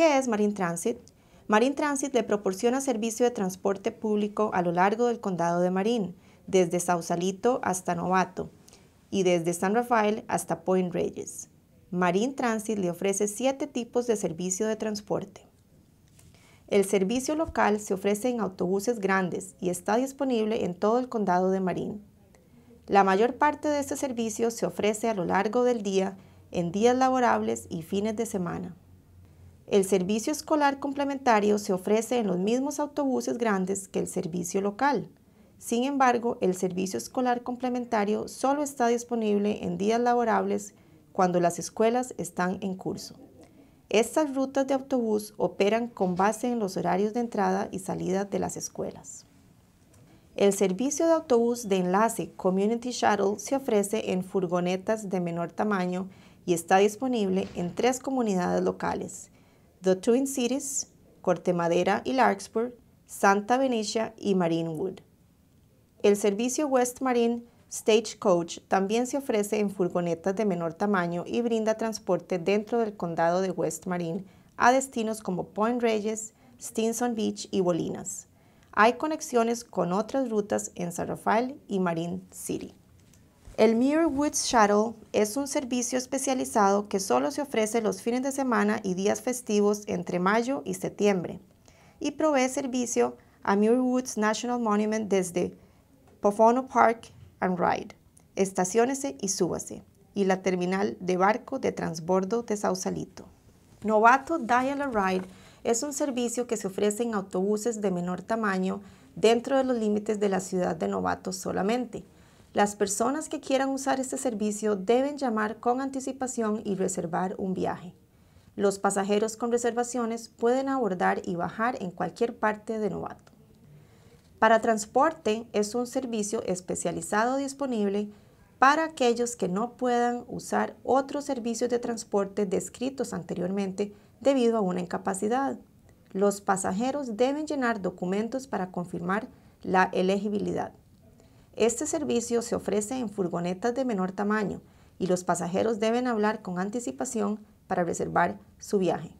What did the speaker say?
¿Qué es Marine Transit? Marine Transit le proporciona servicio de transporte público a lo largo del condado de Marín, desde Sausalito hasta Novato y desde San Rafael hasta Point Reyes. Marine Transit le ofrece siete tipos de servicio de transporte. El servicio local se ofrece en autobuses grandes y está disponible en todo el condado de Marín. La mayor parte de este servicio se ofrece a lo largo del día, en días laborables y fines de semana. El servicio escolar complementario se ofrece en los mismos autobuses grandes que el servicio local. Sin embargo, el servicio escolar complementario solo está disponible en días laborables cuando las escuelas están en curso. Estas rutas de autobús operan con base en los horarios de entrada y salida de las escuelas. El servicio de autobús de enlace Community Shuttle se ofrece en furgonetas de menor tamaño y está disponible en tres comunidades locales, The Twin Cities, Corte y Larkspur, Santa Venetia y Marinewood. El servicio West Marine Stagecoach también se ofrece en furgonetas de menor tamaño y brinda transporte dentro del condado de West Marine a destinos como Point Reyes, Stinson Beach y Bolinas. Hay conexiones con otras rutas en San Rafael y Marine City. El Muir Woods Shuttle es un servicio especializado que solo se ofrece los fines de semana y días festivos entre mayo y septiembre y provee servicio a Muir Woods National Monument desde Pofono Park and Ride. Estaciónese y súbase. Y la terminal de barco de transbordo de Sausalito. Novato Dial a Ride es un servicio que se ofrece en autobuses de menor tamaño dentro de los límites de la ciudad de Novato solamente las personas que quieran usar este servicio deben llamar con anticipación y reservar un viaje. Los pasajeros con reservaciones pueden abordar y bajar en cualquier parte de Novato. Para transporte es un servicio especializado disponible para aquellos que no puedan usar otros servicios de transporte descritos anteriormente debido a una incapacidad. Los pasajeros deben llenar documentos para confirmar la elegibilidad. Este servicio se ofrece en furgonetas de menor tamaño y los pasajeros deben hablar con anticipación para reservar su viaje.